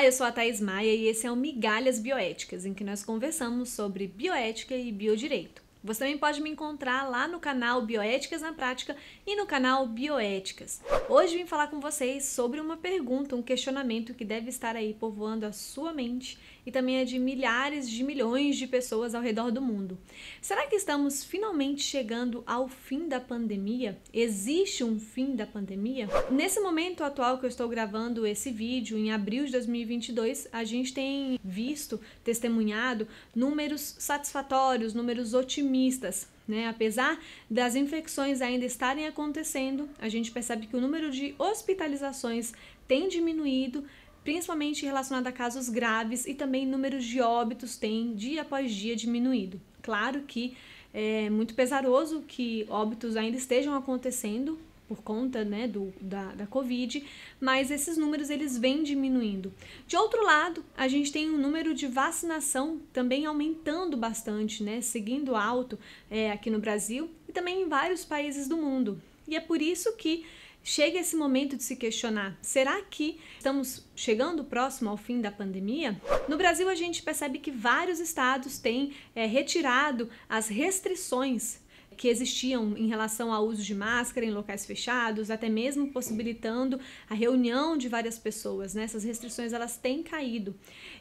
Olá, eu sou a Thais Maia e esse é o Migalhas Bioéticas, em que nós conversamos sobre bioética e biodireito. Você também pode me encontrar lá no canal Bioéticas na Prática e no canal Bioéticas. Hoje vim falar com vocês sobre uma pergunta, um questionamento que deve estar aí povoando a sua mente e também a é de milhares de milhões de pessoas ao redor do mundo. Será que estamos finalmente chegando ao fim da pandemia? Existe um fim da pandemia? Nesse momento atual que eu estou gravando esse vídeo, em abril de 2022, a gente tem visto, testemunhado números satisfatórios, números otimistas né? Apesar das infecções ainda estarem acontecendo, a gente percebe que o número de hospitalizações tem diminuído, principalmente relacionada a casos graves e também números de óbitos têm dia após dia diminuído. Claro que é muito pesaroso que óbitos ainda estejam acontecendo por conta né, do, da, da Covid, mas esses números eles vêm diminuindo. De outro lado, a gente tem o um número de vacinação também aumentando bastante, né, seguindo alto é, aqui no Brasil e também em vários países do mundo. E é por isso que chega esse momento de se questionar: será que estamos chegando próximo ao fim da pandemia? No Brasil, a gente percebe que vários estados têm é, retirado as restrições que existiam em relação ao uso de máscara em locais fechados, até mesmo possibilitando a reunião de várias pessoas. Né? Essas restrições elas têm caído.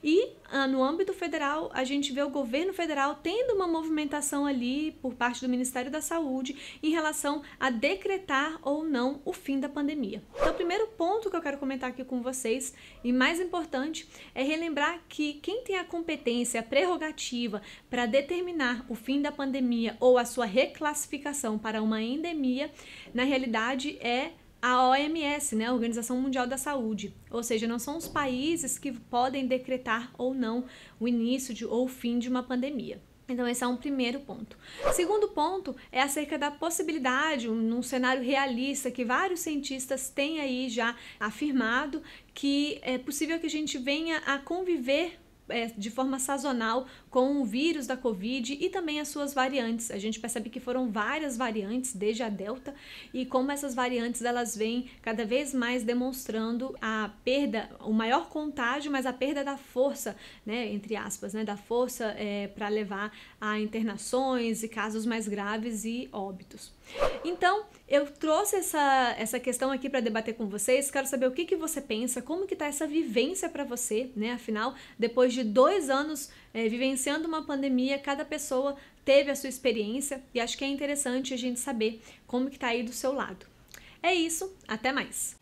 E ah, no âmbito federal, a gente vê o governo federal tendo uma movimentação ali por parte do Ministério da Saúde em relação a decretar ou não o fim da pandemia. Então, o primeiro ponto que eu quero comentar aqui com vocês, e mais importante, é relembrar que quem tem a competência, a prerrogativa para determinar o fim da pandemia ou a sua reclamação, classificação para uma endemia, na realidade é a OMS, né, a Organização Mundial da Saúde. Ou seja, não são os países que podem decretar ou não o início de, ou o fim de uma pandemia. Então, esse é um primeiro ponto. Segundo ponto é acerca da possibilidade, num cenário realista que vários cientistas têm aí já afirmado, que é possível que a gente venha a conviver é, de forma sazonal com o vírus da Covid e também as suas variantes. A gente percebe que foram várias variantes desde a Delta e como essas variantes elas vêm cada vez mais demonstrando a perda, o maior contágio, mas a perda da força, né, entre aspas, né, da força é, para levar a internações e casos mais graves e óbitos. Então, eu trouxe essa, essa questão aqui para debater com vocês. Quero saber o que, que você pensa, como que tá essa vivência para você, né? Afinal, depois de dois anos é, vivenciando uma pandemia, cada pessoa teve a sua experiência e acho que é interessante a gente saber como que tá aí do seu lado. É isso, até mais.